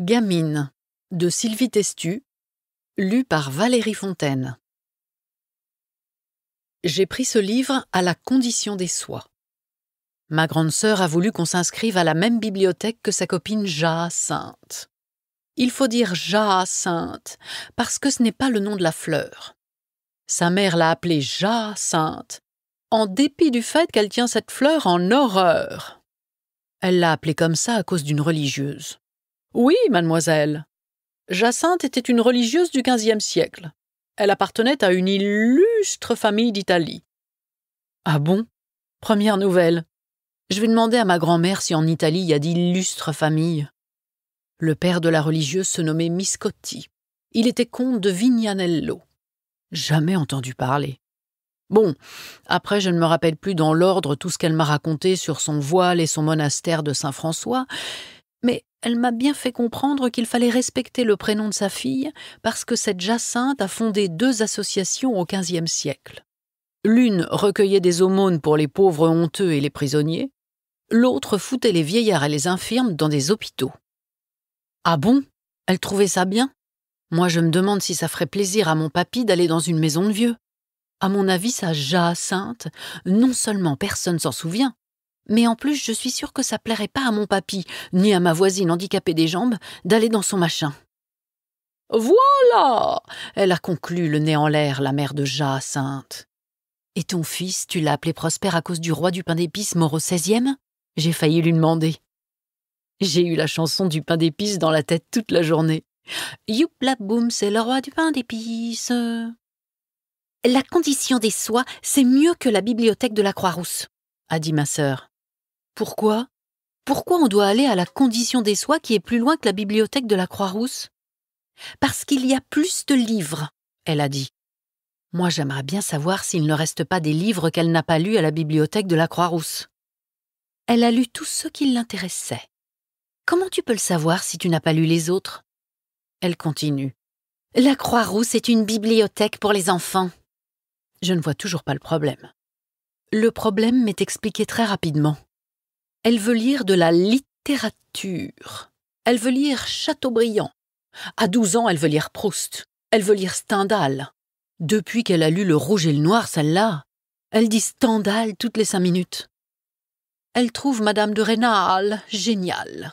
Gamine de Sylvie Testu, lu par Valérie Fontaine. J'ai pris ce livre à la condition des soies. Ma grande sœur a voulu qu'on s'inscrive à la même bibliothèque que sa copine Jacinthe. Il faut dire Jacinthe parce que ce n'est pas le nom de la fleur. Sa mère l'a appelée Jacinthe en dépit du fait qu'elle tient cette fleur en horreur. Elle l'a appelée comme ça à cause d'une religieuse. Oui, mademoiselle. Jacinthe était une religieuse du XVe siècle. Elle appartenait à une illustre famille d'Italie. Ah bon Première nouvelle. Je vais demander à ma grand-mère si en Italie il y a d'illustres familles. Le père de la religieuse se nommait Miscotti. Il était comte de Vignanello. Jamais entendu parler. Bon, après, je ne me rappelle plus dans l'ordre tout ce qu'elle m'a raconté sur son voile et son monastère de Saint-François, elle m'a bien fait comprendre qu'il fallait respecter le prénom de sa fille parce que cette Jacinthe a fondé deux associations au XVe siècle. L'une recueillait des aumônes pour les pauvres honteux et les prisonniers, l'autre foutait les vieillards et les infirmes dans des hôpitaux. Ah bon Elle trouvait ça bien Moi, je me demande si ça ferait plaisir à mon papy d'aller dans une maison de vieux. À mon avis, sa Jacinthe, non seulement personne s'en souvient, mais en plus, je suis sûre que ça plairait pas à mon papy, ni à ma voisine handicapée des jambes, d'aller dans son machin. Voilà Elle a conclu le nez en l'air, la mère de Jacinthe. Et ton fils, tu l'as appelé Prosper à cause du roi du pain d'épices mort XVIe J'ai failli lui demander. J'ai eu la chanson du pain d'épices dans la tête toute la journée. la boum, c'est le roi du pain d'épices. La condition des soies, c'est mieux que la bibliothèque de la Croix-Rousse, a dit ma sœur. Pourquoi Pourquoi on doit aller à la condition des soies qui est plus loin que la bibliothèque de la Croix-Rousse Parce qu'il y a plus de livres, elle a dit. Moi j'aimerais bien savoir s'il ne reste pas des livres qu'elle n'a pas lus à la bibliothèque de la Croix-Rousse. Elle a lu tout ce qui l'intéressait. « Comment tu peux le savoir si tu n'as pas lu les autres Elle continue. La Croix-Rousse est une bibliothèque pour les enfants. Je ne vois toujours pas le problème. Le problème m'est expliqué très rapidement. Elle veut lire de la littérature. Elle veut lire Chateaubriand. À 12 ans, elle veut lire Proust. Elle veut lire Stendhal. Depuis qu'elle a lu Le Rouge et le Noir, celle-là, elle dit Stendhal toutes les cinq minutes. Elle trouve Madame de Rênal géniale.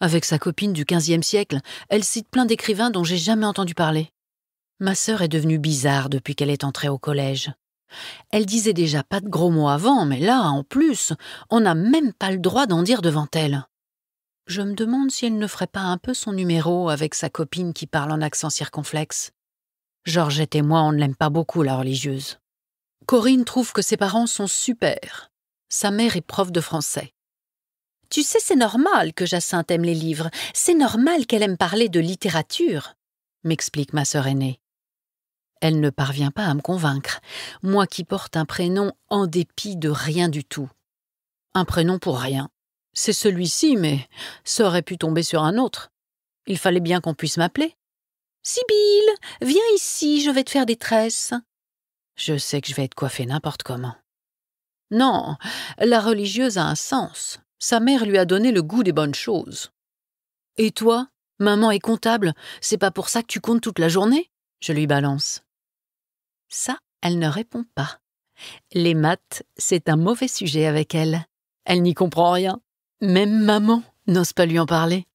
Avec sa copine du XVe siècle, elle cite plein d'écrivains dont j'ai jamais entendu parler. Ma sœur est devenue bizarre depuis qu'elle est entrée au collège. Elle disait déjà pas de gros mots avant, mais là, en plus, on n'a même pas le droit d'en dire devant elle. Je me demande si elle ne ferait pas un peu son numéro avec sa copine qui parle en accent circonflexe. Georgette et moi, on ne l'aime pas beaucoup, la religieuse. Corinne trouve que ses parents sont super. Sa mère est prof de français. Tu sais, c'est normal que Jacinthe aime les livres, c'est normal qu'elle aime parler de littérature, m'explique ma sœur aînée. Elle ne parvient pas à me convaincre, moi qui porte un prénom en dépit de rien du tout. Un prénom pour rien. C'est celui-ci, mais ça aurait pu tomber sur un autre. Il fallait bien qu'on puisse m'appeler. Sibyl, viens ici, je vais te faire des tresses. Je sais que je vais être coiffée n'importe comment. Non, la religieuse a un sens. Sa mère lui a donné le goût des bonnes choses. Et toi, maman est comptable, c'est pas pour ça que tu comptes toute la journée Je lui balance. Ça, elle ne répond pas. Les maths, c'est un mauvais sujet avec elle. Elle n'y comprend rien. Même maman n'ose pas lui en parler.